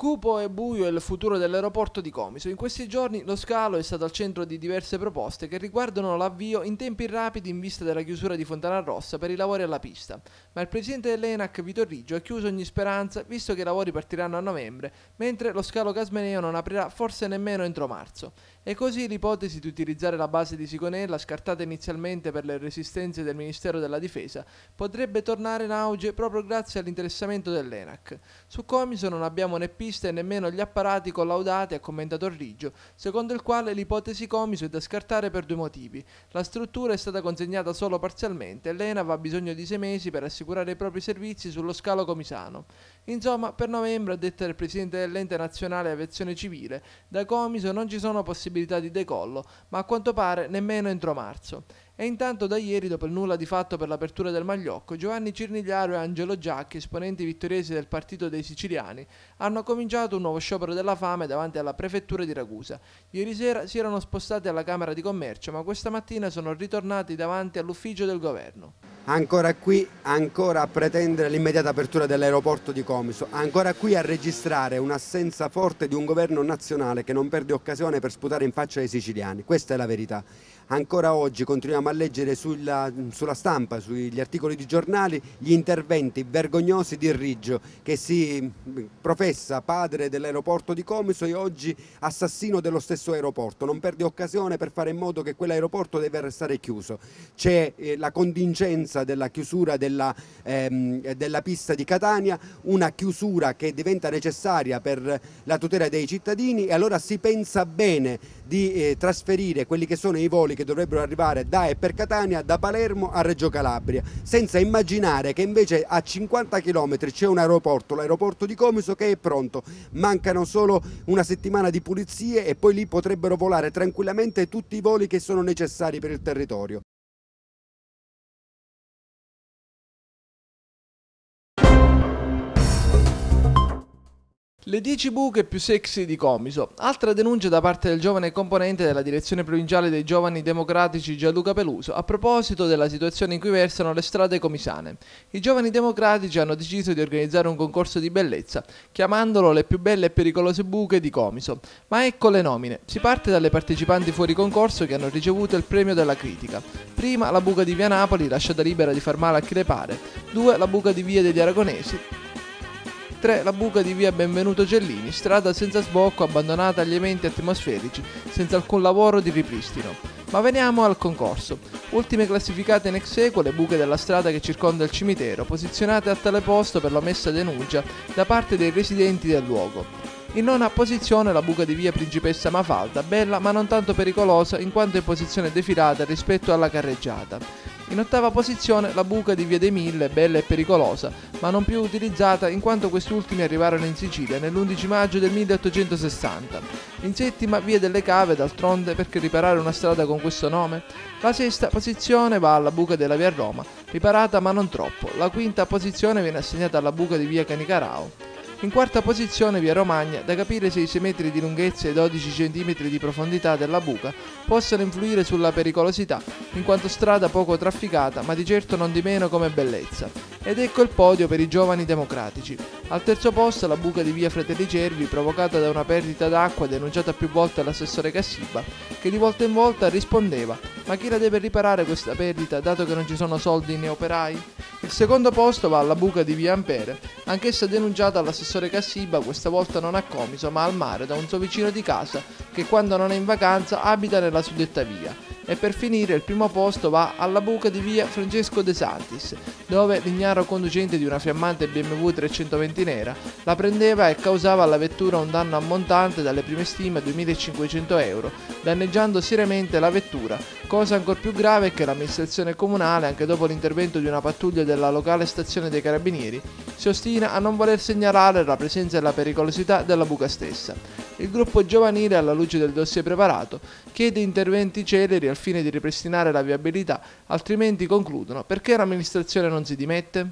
Cupo e buio è il futuro dell'aeroporto di Comiso. In questi giorni lo scalo è stato al centro di diverse proposte che riguardano l'avvio in tempi rapidi in vista della chiusura di Fontana Rossa per i lavori alla pista. Ma il presidente dell'ENAC, Vito Riggio, ha chiuso ogni speranza visto che i lavori partiranno a novembre, mentre lo scalo Casmeneo non aprirà forse nemmeno entro marzo. E così l'ipotesi di utilizzare la base di Sigonella, scartata inizialmente per le resistenze del Ministero della Difesa, potrebbe tornare in auge proprio grazie all'interessamento dell'ENAC. Su Comiso non abbiamo né piste e nemmeno gli apparati collaudati, ha commentato Riggio, secondo il quale l'ipotesi Comiso è da scartare per due motivi. La struttura è stata consegnata solo parzialmente e l'ENAV ha bisogno di sei mesi per assicurare i propri servizi sullo scalo comisano. Insomma, per novembre, a detta del presidente dell'ente nazionale aviazione civile, da Comiso non ci sono possibilità possibilità di decollo, ma a quanto pare nemmeno entro marzo. E intanto da ieri, dopo il nulla di fatto per l'apertura del Magliocco, Giovanni Cirnigliaro e Angelo Giacchi, esponenti vittoriesi del Partito dei Siciliani, hanno cominciato un nuovo sciopero della fame davanti alla prefettura di Ragusa. Ieri sera si erano spostati alla Camera di Commercio, ma questa mattina sono ritornati davanti all'ufficio del governo. Ancora qui, ancora a pretendere l'immediata apertura dell'aeroporto di Comiso, ancora qui a registrare un'assenza forte di un governo nazionale che non perde occasione per sputare in faccia ai siciliani. Questa è la verità. Ancora oggi continuiamo a a leggere sulla, sulla stampa, sugli articoli di giornali, gli interventi vergognosi di Riggio che si mm, professa padre dell'aeroporto di Comiso e oggi assassino dello stesso aeroporto. Non perde occasione per fare in modo che quell'aeroporto deve restare chiuso. C'è eh, la contingenza della chiusura della, ehm, della pista di Catania, una chiusura che diventa necessaria per la tutela dei cittadini e allora si pensa bene di eh, trasferire quelli che sono i voli che dovrebbero arrivare da e per Catania, da Palermo a Reggio Calabria, senza immaginare che invece a 50 km c'è un aeroporto, l'aeroporto di Comiso che è pronto, mancano solo una settimana di pulizie e poi lì potrebbero volare tranquillamente tutti i voli che sono necessari per il territorio. Le 10 buche più sexy di Comiso. Altra denuncia da parte del giovane componente della direzione provinciale dei giovani democratici Gianluca Peluso a proposito della situazione in cui versano le strade comisane. I giovani democratici hanno deciso di organizzare un concorso di bellezza, chiamandolo le più belle e pericolose buche di Comiso. Ma ecco le nomine. Si parte dalle partecipanti fuori concorso che hanno ricevuto il premio della critica. Prima la buca di Via Napoli, lasciata libera di far male a chi le pare. Due la buca di Via degli Aragonesi 3. La buca di via Benvenuto Cellini, strada senza sbocco, abbandonata agli eventi atmosferici, senza alcun lavoro di ripristino. Ma veniamo al concorso. Ultime classificate in ex equo le buche della strada che circonda il cimitero, posizionate a tale posto per la messa denuncia da parte dei residenti del luogo. In nona posizione la buca di via Principessa Mafalda, bella ma non tanto pericolosa in quanto in posizione defilata rispetto alla carreggiata. In ottava posizione la buca di Via dei Mille, bella e pericolosa, ma non più utilizzata in quanto questi ultimi arrivarono in Sicilia nell'11 maggio del 1860. In settima Via delle Cave, d'altronde perché riparare una strada con questo nome? La sesta posizione va alla buca della Via Roma, riparata ma non troppo. La quinta posizione viene assegnata alla buca di Via Canicarao. In quarta posizione via Romagna, da capire se i 6 metri di lunghezza e i 12 cm di profondità della buca possano influire sulla pericolosità, in quanto strada poco trafficata ma di certo non di meno come bellezza. Ed ecco il podio per i giovani democratici. Al terzo posto la buca di via Fratelli Cervi provocata da una perdita d'acqua denunciata più volte all'assessore Cassiba, che di volta in volta rispondeva ma chi la deve riparare questa perdita dato che non ci sono soldi né operai? Il secondo posto va alla buca di via Ampere, anch'essa denunciata all'assessore Cassiba, questa volta non a Comiso ma al mare da un suo vicino di casa che quando non è in vacanza abita nella suddetta via e per finire il primo posto va alla buca di via Francesco De Santis, dove l'ignaro conducente di una fiammante BMW 320 nera la prendeva e causava alla vettura un danno ammontante dalle prime stime a 2500 euro, danneggiando seriamente la vettura, cosa ancora più grave è che l'amministrazione comunale, anche dopo l'intervento di una pattuglia della locale stazione dei carabinieri, si ostina a non voler segnalare la presenza e la pericolosità della buca stessa il gruppo giovanile, alla luce del dossier preparato, chiede interventi celeri al fine di ripristinare la viabilità, altrimenti concludono perché l'amministrazione non si dimette?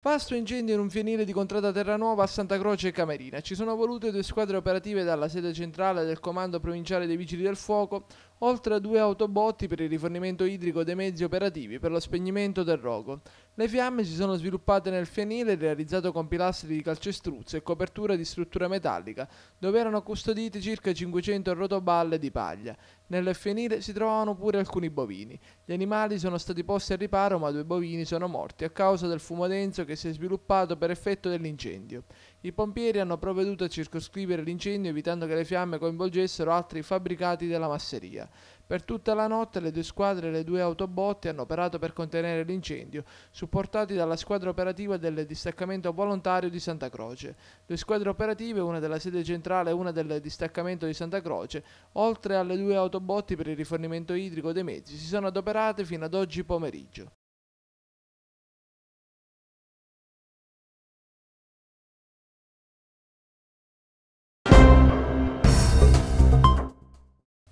Vasto incendio in un fienile di Contrada Terranuova a Santa Croce e Camerina. Ci sono volute due squadre operative dalla sede centrale del Comando Provinciale dei Vigili del Fuoco, oltre a due autobotti per il rifornimento idrico dei mezzi operativi per lo spegnimento del rogo. Le fiamme si sono sviluppate nel fienile realizzato con pilastri di calcestruzzo e copertura di struttura metallica, dove erano custodite circa 500 rotoballe di paglia. Nel fienile si trovavano pure alcuni bovini. Gli animali sono stati posti al riparo, ma due bovini sono morti a causa del fumo denso che si è sviluppato per effetto dell'incendio. I pompieri hanno provveduto a circoscrivere l'incendio evitando che le fiamme coinvolgessero altri fabbricati della masseria. Per tutta la notte le due squadre e le due autobotti hanno operato per contenere l'incendio, supportati dalla squadra operativa del distaccamento volontario di Santa Croce. Due squadre operative, una della sede centrale e una del distaccamento di Santa Croce, oltre alle due autobotti per il rifornimento idrico dei mezzi, si sono adoperate fino ad oggi pomeriggio.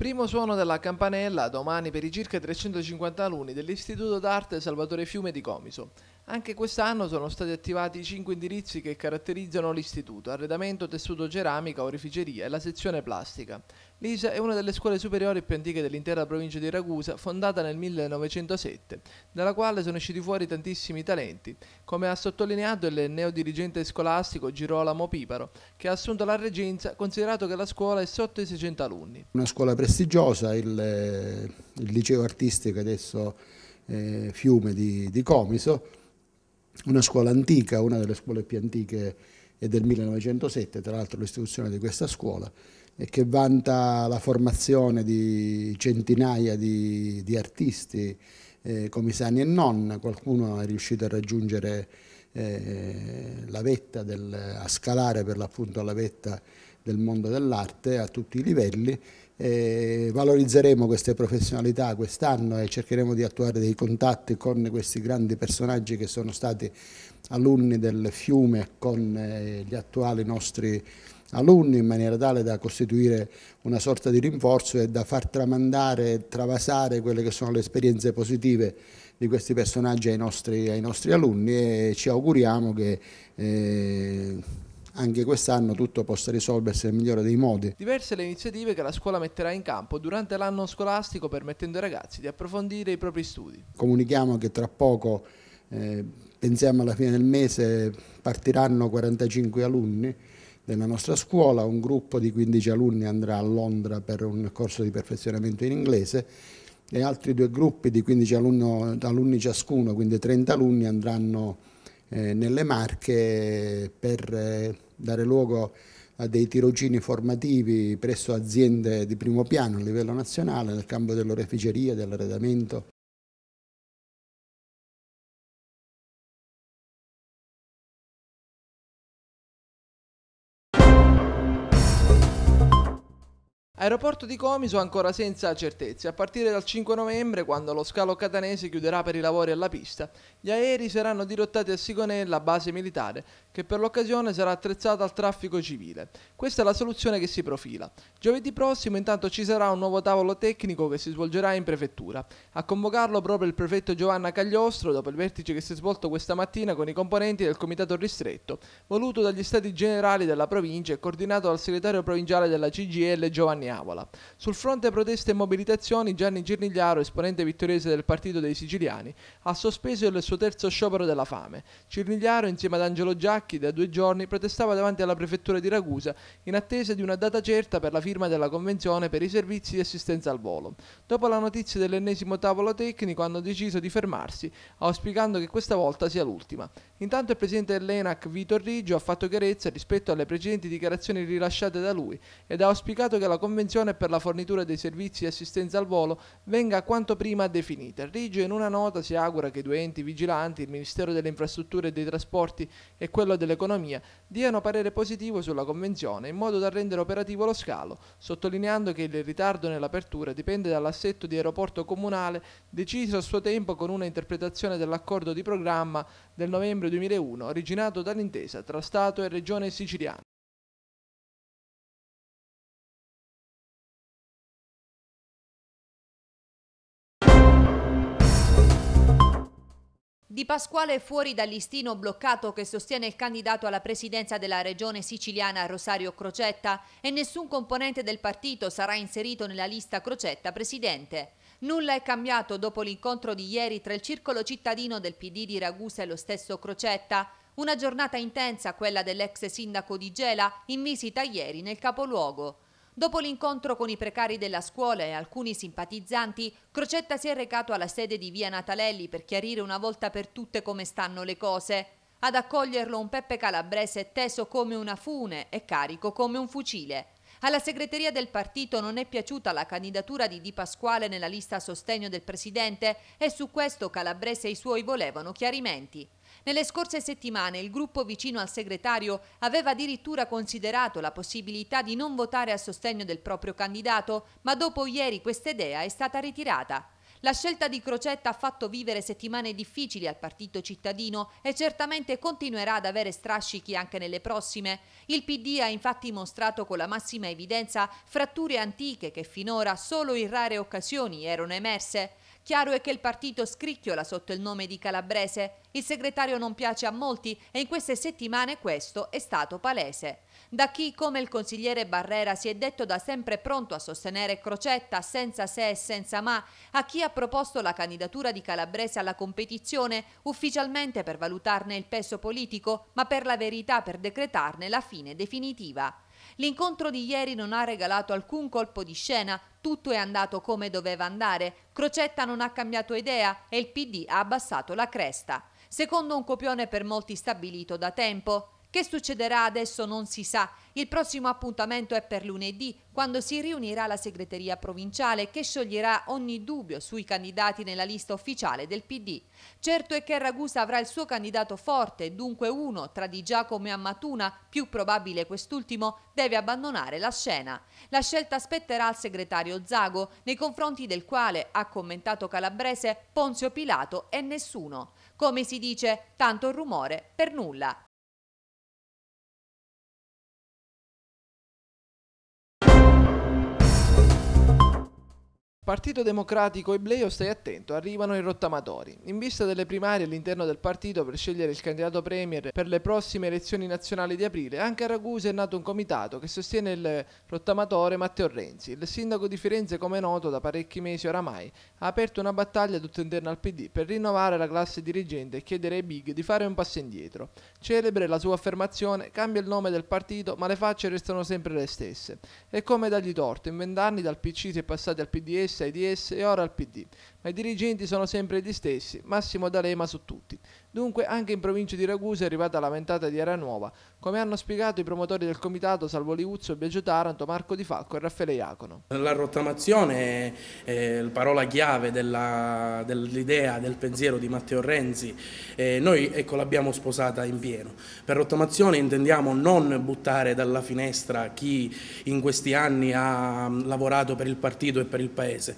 Primo suono della campanella domani per i circa 350 alunni dell'Istituto d'Arte Salvatore Fiume di Comiso. Anche quest'anno sono stati attivati i cinque indirizzi che caratterizzano l'istituto, arredamento, tessuto ceramica, oreficeria e la sezione plastica. L'ISA è una delle scuole superiori più antiche dell'intera provincia di Ragusa, fondata nel 1907, dalla quale sono usciti fuori tantissimi talenti, come ha sottolineato il neodirigente scolastico Girolamo Piparo, che ha assunto la reggenza considerato che la scuola è sotto i 600 alunni. Una scuola prestigiosa, il, il liceo artistico adesso eh, Fiume di, di Comiso, una scuola antica, una delle scuole più antiche è del 1907, tra l'altro l'istituzione di questa scuola, e che vanta la formazione di centinaia di, di artisti, eh, comisani e non, qualcuno è riuscito a raggiungere eh, la vetta, del, a scalare per l'appunto la vetta del mondo dell'arte a tutti i livelli. E valorizzeremo queste professionalità quest'anno e cercheremo di attuare dei contatti con questi grandi personaggi che sono stati alunni del fiume con eh, gli attuali nostri alunni in maniera tale da costituire una sorta di rinforzo e da far tramandare, travasare quelle che sono le esperienze positive di questi personaggi ai nostri, ai nostri alunni e ci auguriamo che eh, anche quest'anno tutto possa risolversi nel migliore dei modi. Diverse le iniziative che la scuola metterà in campo durante l'anno scolastico permettendo ai ragazzi di approfondire i propri studi. Comunichiamo che tra poco, eh, pensiamo alla fine del mese, partiranno 45 alunni della nostra scuola, un gruppo di 15 alunni andrà a Londra per un corso di perfezionamento in inglese e altri due gruppi di 15 alunno, alunni ciascuno, quindi 30 alunni, andranno eh, nelle Marche per... Eh, dare luogo a dei tirocini formativi presso aziende di primo piano a livello nazionale nel campo dell'oreficeria, dell'arredamento, Aeroporto di Comiso ancora senza certezze. A partire dal 5 novembre, quando lo scalo catanese chiuderà per i lavori alla pista, gli aerei saranno dirottati a Sigonella, base militare, che per l'occasione sarà attrezzata al traffico civile. Questa è la soluzione che si profila. Giovedì prossimo intanto ci sarà un nuovo tavolo tecnico che si svolgerà in prefettura. A convocarlo proprio il prefetto Giovanna Cagliostro dopo il vertice che si è svolto questa mattina con i componenti del comitato ristretto, voluto dagli stati generali della provincia e coordinato dal segretario provinciale della CGL Giovanni domani Avola. Sul fronte proteste e mobilitazioni, Gianni Girnigliaro, esponente vittoriese del Partito dei Siciliani, ha sospeso il suo terzo sciopero della fame. Girnigliaro, insieme ad Angelo Giacchi, da due giorni protestava davanti alla prefettura di Ragusa in attesa di una data certa per la firma della convenzione per i servizi di assistenza al volo. Dopo la notizia dell'ennesimo tavolo tecnico hanno deciso di fermarsi, auspicando che questa volta sia l'ultima. Intanto il presidente dell'ENAC, Vito Riggio, ha fatto chiarezza rispetto alle precedenti dichiarazioni rilasciate da lui ed ha auspicato che la convenzione convenzione per la fornitura dei servizi di assistenza al volo venga quanto prima definita. Rigio in una nota si augura che i due enti vigilanti, il Ministero delle Infrastrutture e dei Trasporti e quello dell'Economia, diano parere positivo sulla convenzione in modo da rendere operativo lo scalo, sottolineando che il ritardo nell'apertura dipende dall'assetto di aeroporto comunale deciso a suo tempo con una interpretazione dell'accordo di programma del novembre 2001 originato dall'intesa tra Stato e Regione siciliana. Di Pasquale fuori dal listino bloccato che sostiene il candidato alla presidenza della regione siciliana Rosario Crocetta e nessun componente del partito sarà inserito nella lista Crocetta presidente. Nulla è cambiato dopo l'incontro di ieri tra il circolo cittadino del PD di Ragusa e lo stesso Crocetta, una giornata intensa quella dell'ex sindaco di Gela in visita ieri nel capoluogo. Dopo l'incontro con i precari della scuola e alcuni simpatizzanti, Crocetta si è recato alla sede di via Natalelli per chiarire una volta per tutte come stanno le cose. Ad accoglierlo un Peppe Calabrese teso come una fune e carico come un fucile. Alla segreteria del partito non è piaciuta la candidatura di Di Pasquale nella lista a sostegno del presidente e su questo Calabrese e i suoi volevano chiarimenti. Nelle scorse settimane il gruppo vicino al segretario aveva addirittura considerato la possibilità di non votare a sostegno del proprio candidato, ma dopo ieri questa idea è stata ritirata. La scelta di Crocetta ha fatto vivere settimane difficili al partito cittadino e certamente continuerà ad avere strascichi anche nelle prossime. Il PD ha infatti mostrato con la massima evidenza fratture antiche che finora solo in rare occasioni erano emerse. Chiaro è che il partito scricchiola sotto il nome di Calabrese. Il segretario non piace a molti e in queste settimane questo è stato palese. Da chi, come il consigliere Barrera, si è detto da sempre pronto a sostenere Crocetta senza se e senza ma, a chi ha proposto la candidatura di Calabrese alla competizione ufficialmente per valutarne il peso politico, ma per la verità per decretarne la fine definitiva. L'incontro di ieri non ha regalato alcun colpo di scena, tutto è andato come doveva andare, Crocetta non ha cambiato idea e il PD ha abbassato la cresta, secondo un copione per molti stabilito da tempo. Che succederà adesso non si sa. Il prossimo appuntamento è per lunedì, quando si riunirà la segreteria provinciale che scioglierà ogni dubbio sui candidati nella lista ufficiale del PD. Certo è che Ragusa avrà il suo candidato forte, dunque uno tra Di Giacomo e Ammatuna, più probabile quest'ultimo, deve abbandonare la scena. La scelta spetterà al segretario Zago, nei confronti del quale, ha commentato Calabrese, Ponzio Pilato e nessuno. Come si dice, tanto rumore per nulla. Partito Democratico e Bleo, stai attento, arrivano i rottamatori. In vista delle primarie all'interno del partito per scegliere il candidato premier per le prossime elezioni nazionali di aprile, anche a Ragusa è nato un comitato che sostiene il rottamatore Matteo Renzi. Il sindaco di Firenze, come è noto da parecchi mesi oramai, ha aperto una battaglia tutta interna al PD per rinnovare la classe dirigente e chiedere ai big di fare un passo indietro. Celebre la sua affermazione, cambia il nome del partito ma le facce restano sempre le stesse. E come dagli torto, in vent'anni dal PC si è passati al PDS PS, IDS e ora al PD, ma i dirigenti sono sempre gli stessi, Massimo D'Alema su tutti. Dunque, anche in provincia di Ragusa è arrivata la ventata di aria nuova, come hanno spiegato i promotori del comitato Salvo Liuzzo, Biagio Taranto, Marco Di Falco e Raffaele Iacono. La rottamazione è la parola chiave dell'idea, dell del pensiero di Matteo Renzi. Eh, noi ecco, l'abbiamo sposata in pieno. Per rottamazione intendiamo non buttare dalla finestra chi in questi anni ha lavorato per il partito e per il Paese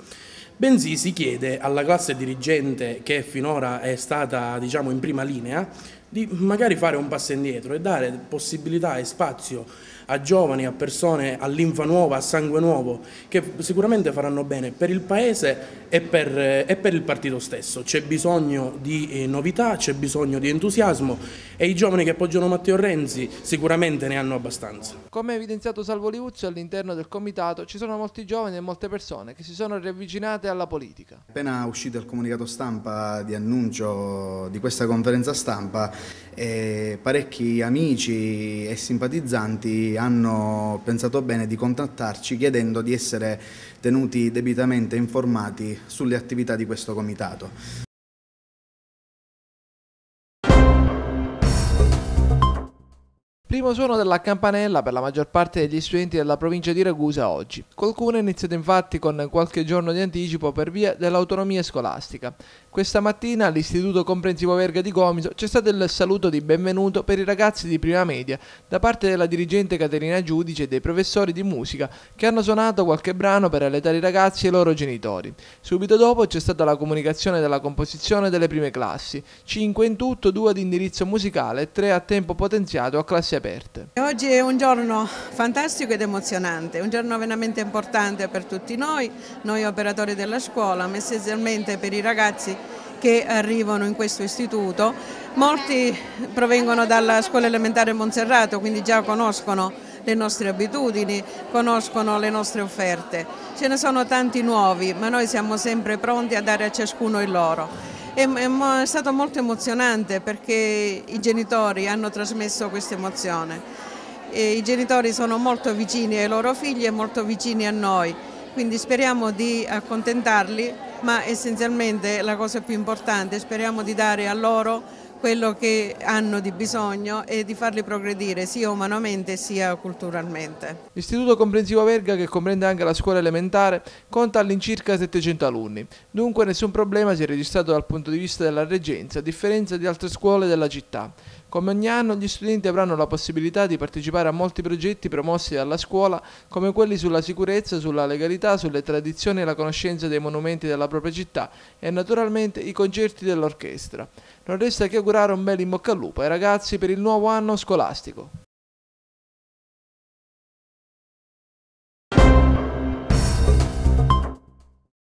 bensì si chiede alla classe dirigente che finora è stata diciamo, in prima linea di magari fare un passo indietro e dare possibilità e spazio a giovani, a persone a linfa nuova, a sangue nuovo, che sicuramente faranno bene per il Paese e per, e per il partito stesso. C'è bisogno di eh, novità, c'è bisogno di entusiasmo e i giovani che appoggiano Matteo Renzi sicuramente ne hanno abbastanza. Come ha evidenziato Salvo Liuzzi, all'interno del comitato ci sono molti giovani e molte persone che si sono riavvicinate alla politica. Appena uscito il comunicato stampa di annuncio di questa conferenza stampa, eh, parecchi amici e simpatizzanti hanno pensato bene di contattarci chiedendo di essere tenuti debitamente informati sulle attività di questo comitato. Primo suono della campanella per la maggior parte degli studenti della provincia di Ragusa oggi. Qualcuno è iniziato infatti con qualche giorno di anticipo per via dell'autonomia scolastica. Questa mattina all'Istituto Comprensivo Verga di Comiso c'è stato il saluto di benvenuto per i ragazzi di prima media da parte della dirigente Caterina Giudice e dei professori di musica che hanno suonato qualche brano per allettare i ragazzi e i loro genitori. Subito dopo c'è stata la comunicazione della composizione delle prime classi, 5 in tutto, 2 ad indirizzo musicale e 3 a tempo potenziato a classe aperte. Oggi è un giorno fantastico ed emozionante, un giorno veramente importante per tutti noi, noi operatori della scuola, ma essenzialmente per i ragazzi che arrivano in questo istituto. Molti provengono dalla scuola elementare Monserrato, quindi già conoscono le nostre abitudini, conoscono le nostre offerte. Ce ne sono tanti nuovi, ma noi siamo sempre pronti a dare a ciascuno il loro. È, è, è stato molto emozionante perché i genitori hanno trasmesso questa emozione. E I genitori sono molto vicini ai loro figli e molto vicini a noi, quindi speriamo di accontentarli, ma essenzialmente la cosa più importante, speriamo di dare a loro quello che hanno di bisogno e di farli progredire sia umanamente sia culturalmente. L'Istituto Comprensivo Verga, che comprende anche la scuola elementare, conta all'incirca 700 alunni, dunque nessun problema si è registrato dal punto di vista della reggenza, a differenza di altre scuole della città. Come ogni anno gli studenti avranno la possibilità di partecipare a molti progetti promossi dalla scuola come quelli sulla sicurezza, sulla legalità, sulle tradizioni e la conoscenza dei monumenti della propria città e naturalmente i concerti dell'orchestra. Non resta che augurare un bel in bocca al lupo ai ragazzi per il nuovo anno scolastico.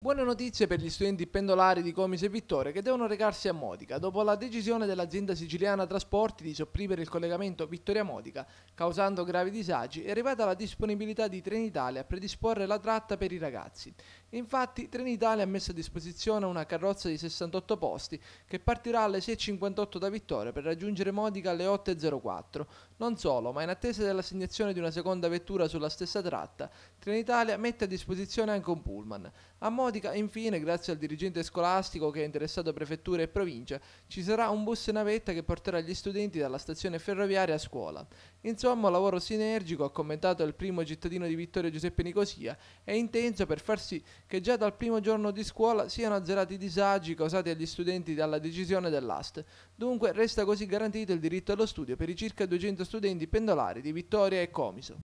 Buone notizie per gli studenti pendolari di Comis e Vittore che devono recarsi a Modica dopo la decisione dell'azienda siciliana Trasporti di sopprimere il collegamento Vittoria-Modica, causando gravi disagi, è arrivata la disponibilità di Trenitalia a predisporre la tratta per i ragazzi. Infatti Trenitalia ha messo a disposizione una carrozza di 68 posti che partirà alle 6.58 da Vittoria per raggiungere Modica alle 8.04. Non solo, ma in attesa dell'assegnazione di una seconda vettura sulla stessa tratta, Trenitalia mette a disposizione anche un pullman. A Modica, infine, grazie al dirigente scolastico che ha interessato prefetture e provincia, ci sarà un bus e navetta che porterà gli studenti dalla stazione ferroviaria a scuola. Insomma, un lavoro sinergico, ha commentato il primo cittadino di Vittoria Giuseppe Nicosia, è intenso per far sì che già dal primo giorno di scuola siano azzerati i disagi causati agli studenti dalla decisione dell'AST. Dunque resta così garantito il diritto allo studio per i circa 200 studenti pendolari di Vittoria e Comiso.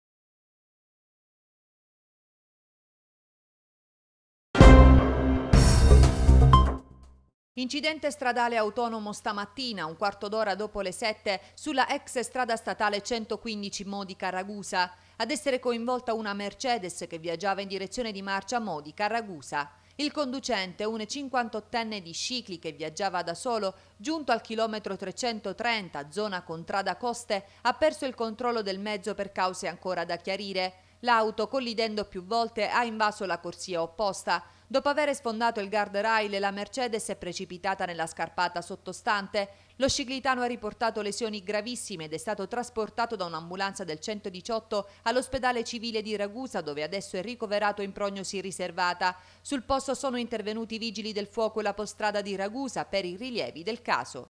Incidente stradale autonomo stamattina, un quarto d'ora dopo le 7, sulla ex strada statale 115 Modica-Ragusa. Ad essere coinvolta una Mercedes che viaggiava in direzione di marcia Modica-Ragusa. Il conducente, un 58enne di Scicli che viaggiava da solo, giunto al chilometro 330, zona contrada Coste, ha perso il controllo del mezzo per cause ancora da chiarire. L'auto, collidendo più volte, ha invaso la corsia opposta. Dopo aver sfondato il guardrail, la Mercedes è precipitata nella scarpata sottostante. Lo sciglitano ha riportato lesioni gravissime ed è stato trasportato da un'ambulanza del 118 all'ospedale civile di Ragusa, dove adesso è ricoverato in prognosi riservata. Sul posto sono intervenuti i vigili del fuoco e la postrada di Ragusa per i rilievi del caso.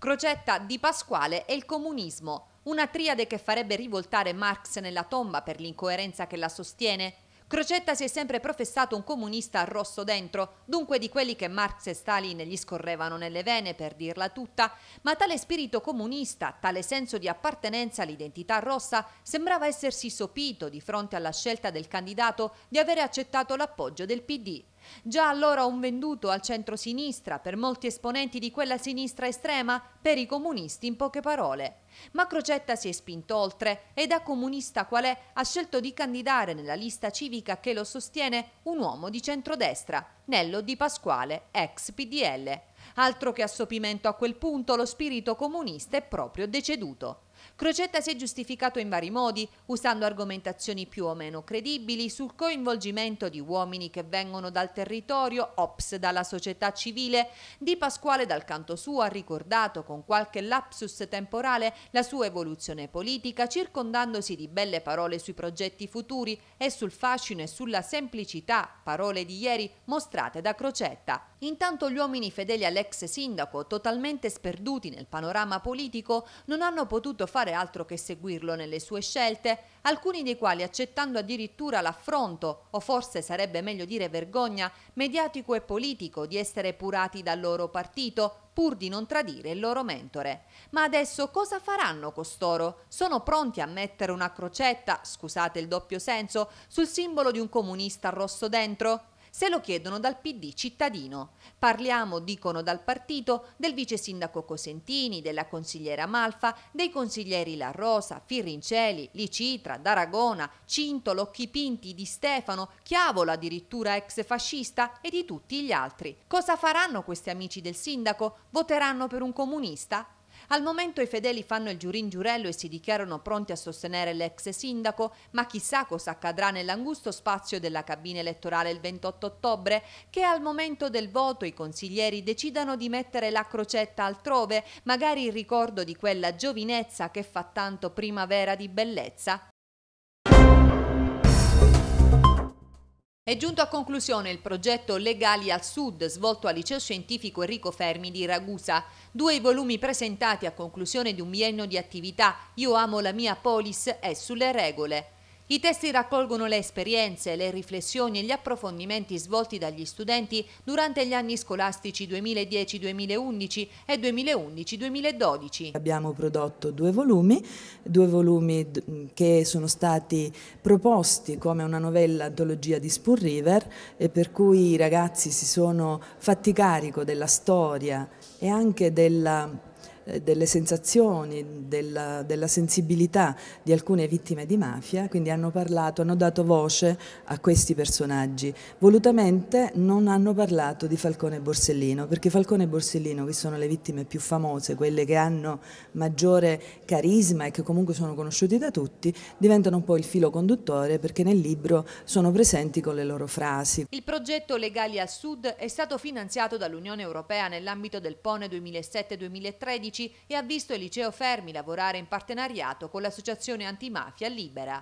Crocetta di Pasquale e il comunismo. Una triade che farebbe rivoltare Marx nella tomba per l'incoerenza che la sostiene. Crocetta si è sempre professato un comunista rosso dentro, dunque di quelli che Marx e Stalin gli scorrevano nelle vene per dirla tutta, ma tale spirito comunista, tale senso di appartenenza all'identità rossa sembrava essersi sopito di fronte alla scelta del candidato di avere accettato l'appoggio del PD. Già allora un venduto al centro-sinistra, per molti esponenti di quella sinistra estrema, per i comunisti in poche parole. Ma Crocetta si è spinto oltre e da comunista qual è ha scelto di candidare nella lista civica che lo sostiene un uomo di centrodestra, Nello Di Pasquale, ex PDL. Altro che assopimento a quel punto lo spirito comunista è proprio deceduto. Crocetta si è giustificato in vari modi, usando argomentazioni più o meno credibili sul coinvolgimento di uomini che vengono dal territorio, ops dalla società civile. Di Pasquale dal canto suo ha ricordato con qualche lapsus temporale la sua evoluzione politica, circondandosi di belle parole sui progetti futuri e sul fascino e sulla semplicità, parole di ieri mostrate da Crocetta. Intanto gli uomini fedeli all'ex sindaco, totalmente sperduti nel panorama politico, non hanno potuto fare altro che seguirlo nelle sue scelte, alcuni dei quali accettando addirittura l'affronto, o forse sarebbe meglio dire vergogna, mediatico e politico di essere purati dal loro partito, pur di non tradire il loro mentore. Ma adesso cosa faranno costoro? Sono pronti a mettere una crocetta, scusate il doppio senso, sul simbolo di un comunista rosso dentro? Se lo chiedono dal PD cittadino. Parliamo, dicono dal partito, del vice sindaco Cosentini, della consigliera Malfa, dei consiglieri La Rosa, Firrinceli, Licitra, D'Aragona, Cintolo, Chipinti, Di Stefano, Chiavola addirittura ex fascista e di tutti gli altri. Cosa faranno questi amici del sindaco? Voteranno per un comunista? Al momento i fedeli fanno il giurin giurello e si dichiarano pronti a sostenere l'ex sindaco, ma chissà cosa accadrà nell'angusto spazio della cabina elettorale il 28 ottobre, che al momento del voto i consiglieri decidano di mettere la crocetta altrove, magari in ricordo di quella giovinezza che fa tanto primavera di bellezza È giunto a conclusione il progetto Legali al Sud, svolto al Liceo Scientifico Enrico Fermi di Ragusa. Due i volumi presentati a conclusione di un biennio di attività Io amo la mia polis e Sulle regole. I testi raccolgono le esperienze, le riflessioni e gli approfondimenti svolti dagli studenti durante gli anni scolastici 2010-2011 e 2011-2012. Abbiamo prodotto due volumi, due volumi che sono stati proposti come una novella antologia di Spoon River e per cui i ragazzi si sono fatti carico della storia e anche della eh, delle sensazioni, della, della, sensibilità di alcune vittime di mafia, quindi hanno parlato, hanno dato voce a questi personaggi. Volutamente non hanno parlato di Falcone e Borsellino, perché Falcone e Borsellino, che sono le vittime più famose, quelle che hanno maggiore carisma e che comunque sono conosciuti da tutti, diventano un po' il filo conduttore perché nel libro sono presenti con le loro frasi. Il progetto Legali al Sud è stato finanziato dall'Unione Europea nell'ambito del PONE 2007-2013 e ha visto il liceo Fermi lavorare in partenariato con l'associazione antimafia Libera.